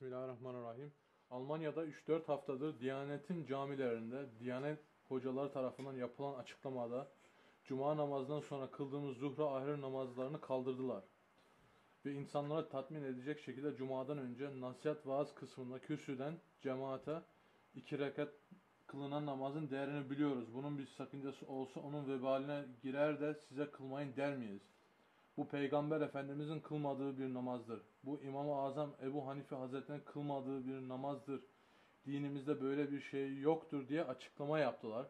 Bismillahirrahmanirrahim. Almanya'da 3-4 haftadır Diyanet'in camilerinde Diyanet hocaları tarafından yapılan açıklamada Cuma namazından sonra kıldığımız zuhra ahir namazlarını kaldırdılar. Ve insanlara tatmin edecek şekilde Cuma'dan önce nasihat vaaz kısmında kürsüden cemaate iki rekat kılınan namazın değerini biliyoruz. Bunun bir sakıncası olsa onun vebaline girer de size kılmayın der miyiz?'' Bu Peygamber Efendimizin kılmadığı bir namazdır. Bu İmam-ı Azam Ebu Hanife Hazretleri'nin kılmadığı bir namazdır. Dinimizde böyle bir şey yoktur diye açıklama yaptılar.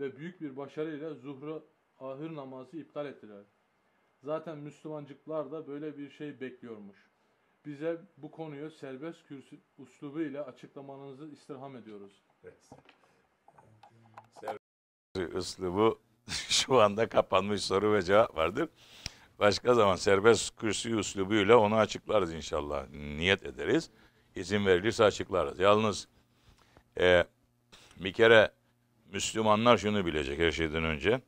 Ve büyük bir başarıyla zuhru ahir namazı iptal ettiler. Zaten Müslümancıklar da böyle bir şey bekliyormuş. Bize bu konuyu serbest kürsü uslubu ile açıklamanızı istirham ediyoruz. Evet. Serbest uslubu şu anda kapanmış soru ve cevap vardır. Başka zaman serbest kürsü üslubuyla onu açıklarız inşallah. Niyet ederiz. İzin verilirse açıklarız. Yalnız e, bir kere Müslümanlar şunu bilecek her şeyden önce.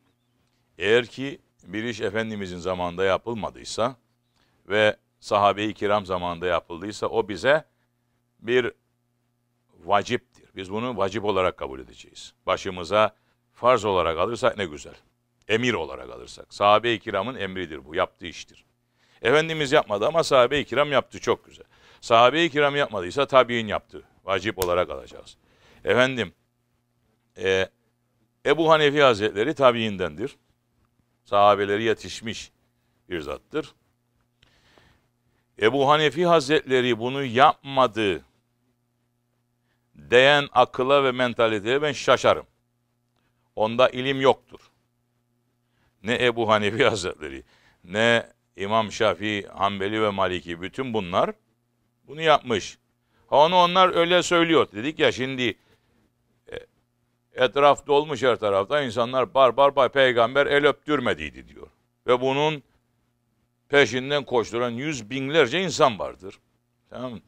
Eğer ki bir iş Efendimizin zamanında yapılmadıysa ve sahabe-i kiram zamanında yapıldıysa o bize bir vaciptir. Biz bunu vacip olarak kabul edeceğiz. Başımıza farz olarak alırsak ne güzel. Emir olarak alırsak. Sahabe-i kiramın emridir bu. Yaptığı iştir. Efendimiz yapmadı ama sahabe-i kiram yaptı. Çok güzel. Sahabe-i kiram yapmadıysa tabi'in yaptı. Vacip olarak alacağız. Efendim e, Ebu Hanefi Hazretleri tabiindendir. Sahabeleri yetişmiş bir zattır. Ebu Hanefi Hazretleri bunu yapmadı diyen akıla ve mentaliteye ben şaşarım. Onda ilim yoktur ne Ebu Hanifi Hazretleri ne İmam Şafii, Hanbeli ve Maliki bütün bunlar bunu yapmış. Ha onu onlar öyle söylüyor. Dedik ya şimdi e, etraf dolmuş her tarafta insanlar bar bar bar peygamber el öptürmediydi diyor. Ve bunun peşinden koşturan yüz binlerce insan vardır. Tamam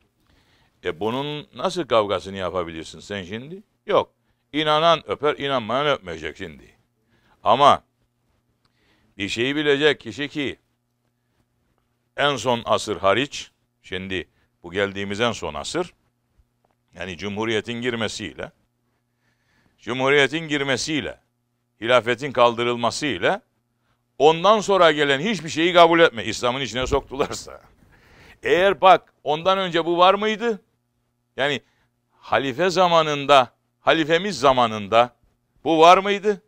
E bunun nasıl kavgasını yapabilirsin sen şimdi? Yok. İnanan öper, inanmayan öpmeyecek şimdi. Ama bir şeyi bilecek kişi ki en son asır hariç, şimdi bu geldiğimiz en son asır, yani Cumhuriyet'in girmesiyle, Cumhuriyet'in girmesiyle, hilafetin kaldırılmasıyla, ondan sonra gelen hiçbir şeyi kabul etme. İslam'ın içine soktularsa. Eğer bak ondan önce bu var mıydı? Yani halife zamanında, halifemiz zamanında bu var mıydı?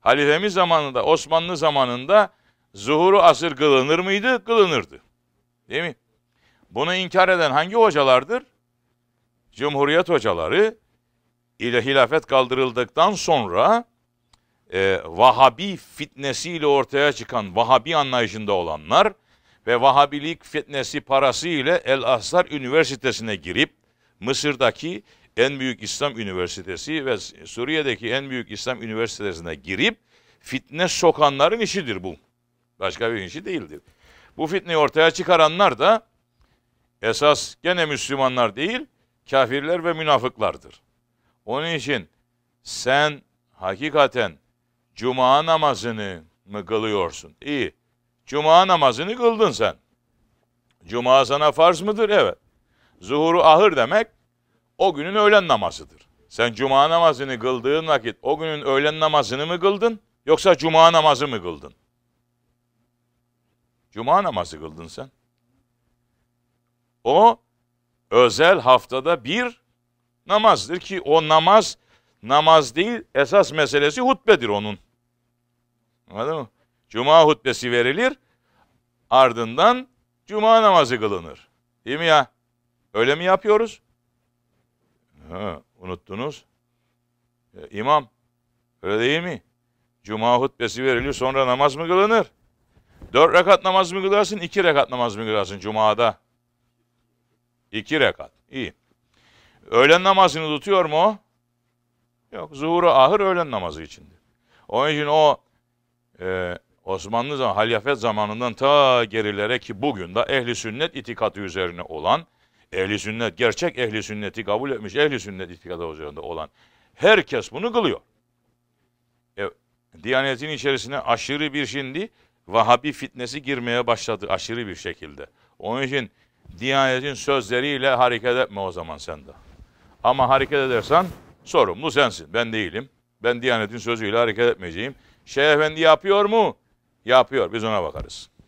halifemiz zamanında, Osmanlı zamanında zuhuru asır kılınır mıydı? Kılınırdı. Değil mi? Bunu inkar eden hangi hocalardır? Cumhuriyet hocaları ile hilafet kaldırıldıktan sonra e, Vahabi fitnesiyle ortaya çıkan Vahabi anlayışında olanlar ve Vahabilik fitnesi parası ile El Azhar Üniversitesi'ne girip Mısır'daki en büyük İslam üniversitesi ve Suriye'deki en büyük İslam üniversitesine girip fitne sokanların işidir bu. Başka bir işi değildir. Bu fitneyi ortaya çıkaranlar da esas gene Müslümanlar değil, kafirler ve münafıklardır. Onun için sen hakikaten cuma namazını mı kılıyorsun? İyi. Cuma namazını kıldın sen. Cuma sana farz mıdır? Evet. Zuhuru ahır demek o günün öğlen namazıdır. Sen cuma namazını kıldığın vakit o günün öğlen namazını mı kıldın yoksa cuma namazı mı kıldın? Cuma namazı kıldın sen. O özel haftada bir namazdır ki o namaz namaz değil esas meselesi hutbedir onun. Anladın mı? Cuma hutbesi verilir ardından cuma namazı kılınır. Değil mi ya? Öyle mi yapıyoruz? Ha, unuttunuz. E, imam, öyle değil mi? Cuma hutbesi verilir sonra namaz mı kılınır? Dört rekat namaz mı kılarsın, iki rekat namaz mı kılarsın Cuma'da? İki rekat, iyi. Öğlen namazını tutuyor mu o? Yok, zuhuru ahır öğlen namazı içindir. Onun için o e, Osmanlı zaman, halifet zamanından ta gerilere ki bugün de ehli sünnet itikatı üzerine olan Ehli sünnet, gerçek ehli sünneti kabul etmiş, ehli sünnet itikadı üzerinde olan herkes bunu kılıyor. E, Diyanetin içerisine aşırı bir şimdi Vahabi fitnesi girmeye başladı aşırı bir şekilde. Onun için Diyanetin sözleriyle hareket etme o zaman sen de. Ama hareket edersen sorumlu sensin. Ben değilim. Ben Diyanetin sözüyle hareket etmeyeceğim. Şeyh Efendi yapıyor mu? Yapıyor. Biz ona bakarız.